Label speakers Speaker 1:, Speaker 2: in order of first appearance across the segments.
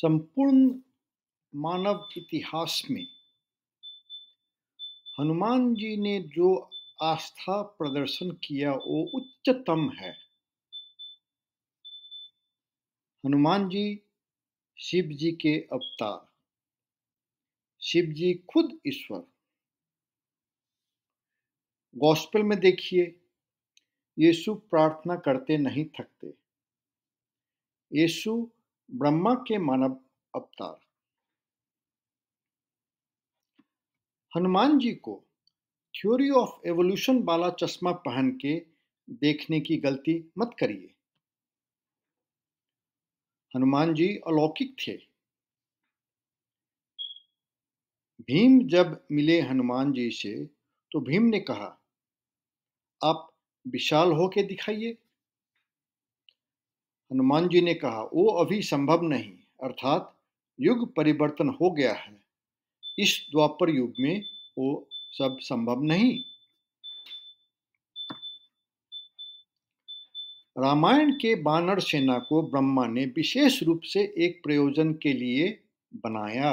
Speaker 1: संपूर्ण मानव इतिहास में हनुमान जी ने जो आस्था प्रदर्शन किया वो उच्चतम है हनुमान जी शिव जी के अवतार शिव जी खुद ईश्वर गॉस्पेल में देखिए यीशु प्रार्थना करते नहीं थकते यीशु ब्रह्मा के मानव अवतार हनुमान जी को थ्योरी ऑफ एवोल्यूशन वाला चश्मा पहन के देखने की गलती मत करिए हनुमान जी अलौकिक थे भीम जब मिले हनुमान जी से तो भीम ने कहा आप विशाल होके दिखाइए हनुमान जी ने कहा वो अभी संभव नहीं अर्थात युग परिवर्तन हो गया है इस द्वापर युग में वो सब संभव नहीं रामायण के बानर सेना को ब्रह्मा ने विशेष रूप से एक प्रयोजन के लिए बनाया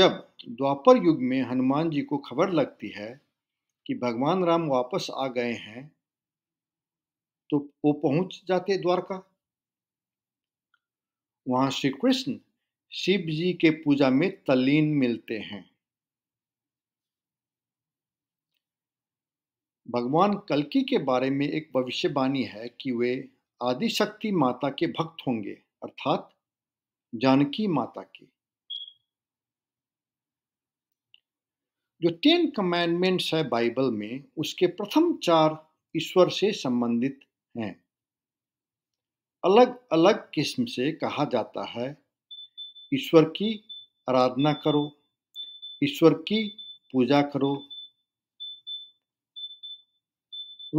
Speaker 1: जब द्वापर युग में हनुमान जी को खबर लगती है कि भगवान राम वापस आ गए हैं तो वो पहुंच जाते द्वारका वहां श्री कृष्ण शिव जी के पूजा में तलीन मिलते हैं भगवान कलकी के बारे में एक भविष्यवाणी है कि वे आदिशक्ति माता के भक्त होंगे अर्थात जानकी माता के जो टेन कमैंडमेंट्स है बाइबल में उसके प्रथम चार ईश्वर से संबंधित हैं अलग अलग किस्म से कहा जाता है ईश्वर की आराधना करो ईश्वर की पूजा करो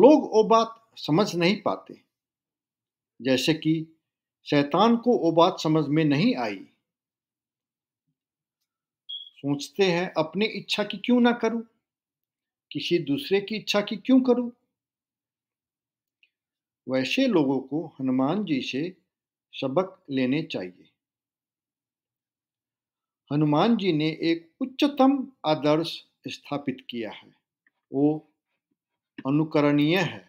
Speaker 1: लोग वो बात समझ नहीं पाते जैसे कि शैतान को वो बात समझ में नहीं आई सोचते हैं अपनी इच्छा की क्यों ना करूं किसी दूसरे की इच्छा की क्यों करूं वैसे लोगों को हनुमान जी से सबक लेने चाहिए हनुमान जी ने एक उच्चतम आदर्श स्थापित किया है वो अनुकरणीय है